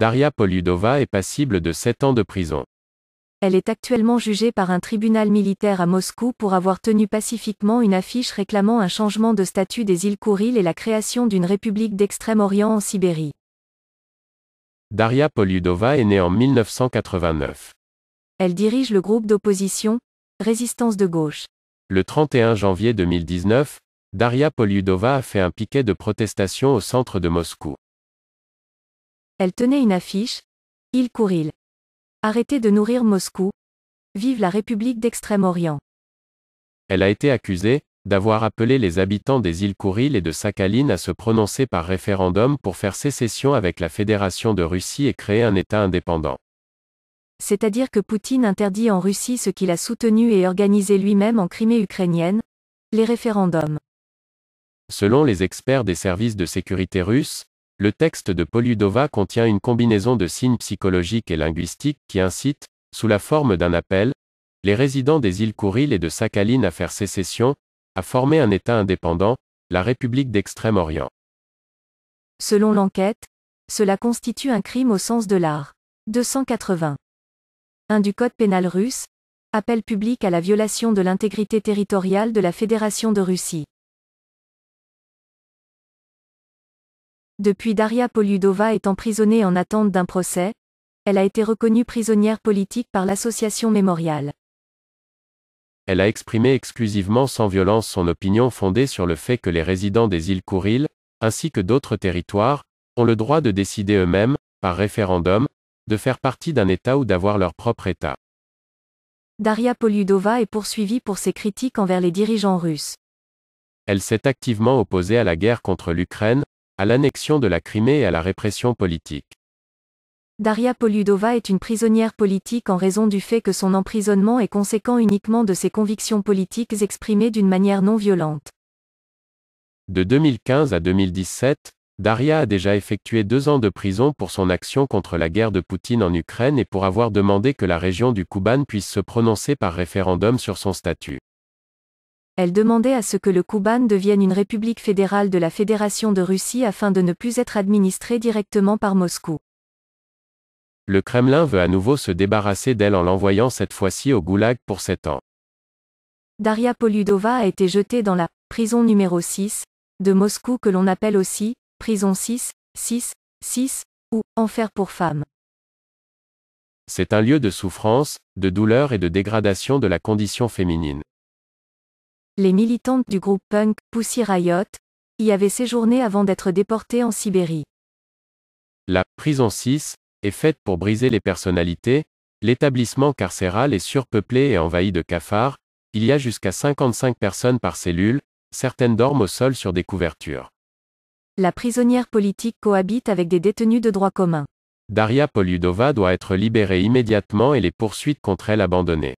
Daria Poludova est passible de 7 ans de prison. Elle est actuellement jugée par un tribunal militaire à Moscou pour avoir tenu pacifiquement une affiche réclamant un changement de statut des îles Kouriles et la création d'une république d'Extrême-Orient en Sibérie. Daria Poludova est née en 1989. Elle dirige le groupe d'opposition Résistance de gauche. Le 31 janvier 2019, Daria Poludova a fait un piquet de protestation au centre de Moscou. Elle tenait une affiche. Il Kouril. Arrêtez de nourrir Moscou. Vive la République d'Extrême-Orient. Elle a été accusée d'avoir appelé les habitants des îles Kouril et de Sakhaline à se prononcer par référendum pour faire sécession avec la Fédération de Russie et créer un État indépendant. C'est-à-dire que Poutine interdit en Russie ce qu'il a soutenu et organisé lui-même en Crimée ukrainienne, les référendums. Selon les experts des services de sécurité russes, le texte de Poludova contient une combinaison de signes psychologiques et linguistiques qui incitent, sous la forme d'un appel, les résidents des îles Kouril et de Sakhaline à faire sécession, à former un État indépendant, la République d'Extrême-Orient. Selon l'enquête, cela constitue un crime au sens de l'art. 280. du Code pénal russe, appel public à la violation de l'intégrité territoriale de la Fédération de Russie. Depuis Daria Poludova est emprisonnée en attente d'un procès, elle a été reconnue prisonnière politique par l'association mémoriale. Elle a exprimé exclusivement sans violence son opinion fondée sur le fait que les résidents des îles Kouriles, ainsi que d'autres territoires, ont le droit de décider eux-mêmes, par référendum, de faire partie d'un État ou d'avoir leur propre État. Daria Poludova est poursuivie pour ses critiques envers les dirigeants russes. Elle s'est activement opposée à la guerre contre l'Ukraine, à l'annexion de la Crimée et à la répression politique. Daria Poludova est une prisonnière politique en raison du fait que son emprisonnement est conséquent uniquement de ses convictions politiques exprimées d'une manière non violente. De 2015 à 2017, Daria a déjà effectué deux ans de prison pour son action contre la guerre de Poutine en Ukraine et pour avoir demandé que la région du Kouban puisse se prononcer par référendum sur son statut. Elle demandait à ce que le Kouban devienne une république fédérale de la Fédération de Russie afin de ne plus être administrée directement par Moscou. Le Kremlin veut à nouveau se débarrasser d'elle en l'envoyant cette fois-ci au Goulag pour 7 ans. Daria Poludova a été jetée dans la prison numéro 6 de Moscou que l'on appelle aussi prison 6, 6, 6 ou enfer pour femmes. C'est un lieu de souffrance, de douleur et de dégradation de la condition féminine les militantes du groupe punk Pussy Riot y avaient séjourné avant d'être déportées en Sibérie. La prison 6 est faite pour briser les personnalités, l'établissement carcéral est surpeuplé et envahi de cafards, il y a jusqu'à 55 personnes par cellule, certaines dorment au sol sur des couvertures. La prisonnière politique cohabite avec des détenus de droit commun. Daria Poludova doit être libérée immédiatement et les poursuites contre elle abandonnées.